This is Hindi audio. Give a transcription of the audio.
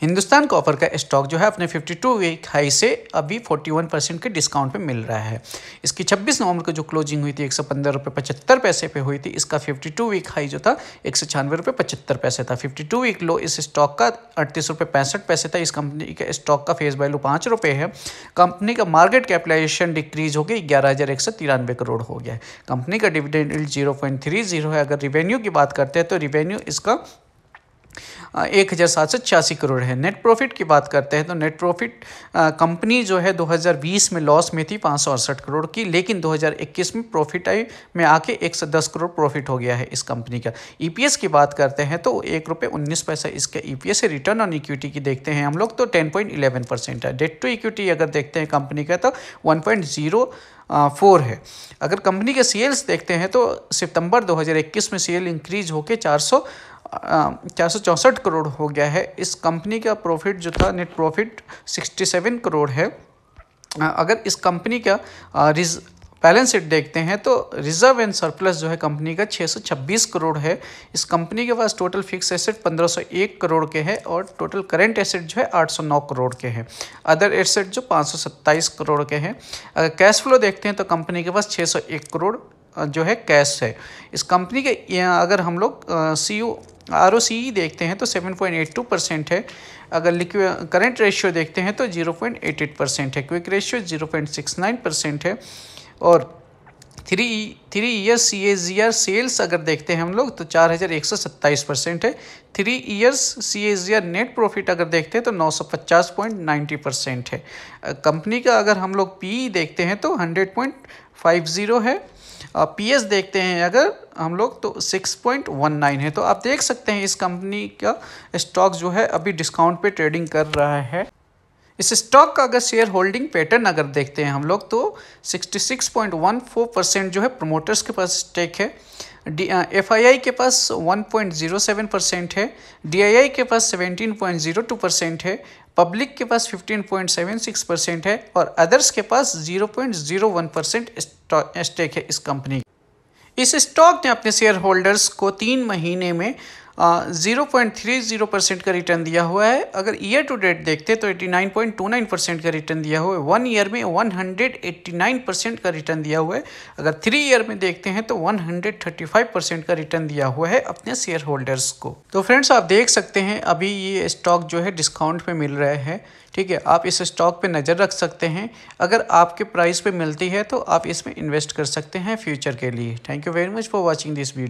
हिंदुस्तान कॉपर का स्टॉक जो है अपने 52 वीक हाई से अभी 41 परसेंट के डिस्काउंट पे मिल रहा है इसकी 26 नवंबर को जो क्लोजिंग हुई थी एक सौ पंद्रह रुपये पचहत्तर पैसे पे हुई थी इसका 52 वीक हाई जो था एक सौ छियानवे रुपये पचहत्तर पैसे था 52 वीक लो इस स्टॉक का अड़तीस रुपये पैंसठ पैसे था इस कंपनी का स्टॉक का फेस वैल्यू पाँच रुपये है कंपनी का मार्केट कैपिटाइजेशन डिक्रीज हो गई ग्यारह हज़ार एक सौ तिरानवे करोड़ हो गया है कंपनी का dividend zero point three zero है अगर रिवेन्यू की बात करते हैं तो रिवेन्यू इसका एक हज़ार सात सौ छियासी करोड़ है नेट प्रॉफिट की बात करते हैं तो नेट प्रॉफिट कंपनी जो है 2020 में लॉस में थी पाँच सौ अड़सठ करोड़ की लेकिन 2021 में प्रॉफिट आई में आके एक सौ दस करोड़ प्रॉफिट हो गया है इस कंपनी का ईपीएस e की बात करते हैं तो एक रुपये उन्नीस पैसा इसका EPS P return on equity की देखते हैं हम लोग तो टेन पॉइंट इलेवन परसेंट है डेट टू इक्विटी अगर देखते हैं कंपनी का तो वन पॉइंट जीरो फोर है अगर कंपनी के सेल्स देखते हैं तो सितंबर 2021 में सेल इंक्रीज होकर चार सौ चार सौ चौंसठ करोड़ हो गया है इस कंपनी का प्रॉफिट जो था net profit sixty seven crore है अगर इस कंपनी का रिज बैलेंस शीट देखते हैं तो रिजर्व एंड सरप्लस जो है कंपनी का 626 करोड़ है इस कंपनी के पास टोटल फिक्स एसेट 1501 करोड़ के हैं और टोटल करेंट एसेट जो है 809 करोड़ के हैं अदर एसेट जो 527 करोड़ के हैं अगर कैश फ्लो देखते हैं तो कंपनी के पास 601 करोड़ जो है कैश है इस कंपनी के अगर हम लोग सी यू आर देखते हैं तो 7.82 परसेंट है अगर लिक्व करेंट रेशियो देखते हैं तो 0.88 परसेंट है क्विक रेशियो 0.69 परसेंट है और three three years C R sales अगर देखते हैं हम लोग तो चार हज़ार एक सौ सत्ताईस परसेंट है three years C A net profit अगर देखते हैं तो नौ सौ पचास पॉइंट नाइन्टी परसेंट है कंपनी का अगर हम लोग पी e देखते हैं तो हंड्रेड पॉइंट फाइव ज़ीरो है पी एस देखते हैं अगर हम लोग तो सिक्स पॉइंट वन नाइन है तो आप देख सकते हैं इस कंपनी का स्टॉक जो है अभी डिस्काउंट पर ट्रेडिंग कर रहा है इस स्टॉक का अगर शेयर होल्डिंग पैटर्न अगर देखते हैं हम लोग तो 66.14 परसेंट जो है प्रमोटर्स के पास स्टेक है एफआईआई एफ आई आई के पास 1.07 परसेंट है डी आई आई के पास 17.02 परसेंट है पब्लिक के पास 15.76 परसेंट है और अदर्स के पास 0.01 परसेंट स्टेक है इस कंपनी इस स्टॉक ने अपने शेयर होल्डर्स को तीन महीने में zero point three zero percent का रिटर्न दिया हुआ है अगर ईयर टू डेट देखते तो eighty nine point two nine percent का रिटर्न दिया हुआ है वन ईयर में one hundred eighty nine percent का रिटर्न दिया हुआ है अगर थ्री ईयर में देखते हैं तो one hundred thirty five percent का रिटर्न दिया हुआ है अपने शेयर होल्डर्स को तो फ्रेंड्स आप देख सकते हैं अभी ये स्टॉक जो है डिस्काउंट में मिल रहा है ठीक है आप इस स्टॉक पर नज़र रख सकते हैं अगर आपके प्राइस पर मिलती है तो आप इसमें इन्वेस्ट कर सकते हैं फ्यूचर के लिए thank you very much for watching this video